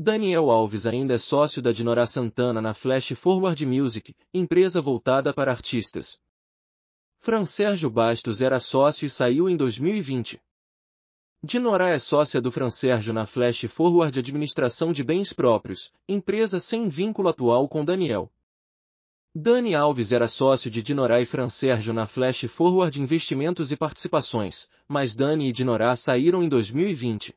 Daniel Alves ainda é sócio da Dinora Santana na Flash Forward Music, empresa voltada para artistas. Fran Sérgio Bastos era sócio e saiu em 2020. Dinorá é sócia do Fran Sérgio na Flash Forward Administração de Bens Próprios, empresa sem vínculo atual com Daniel. Dani Alves era sócio de Dinorá e Fran Sérgio na Flash Forward Investimentos e Participações, mas Dani e Dinorá saíram em 2020.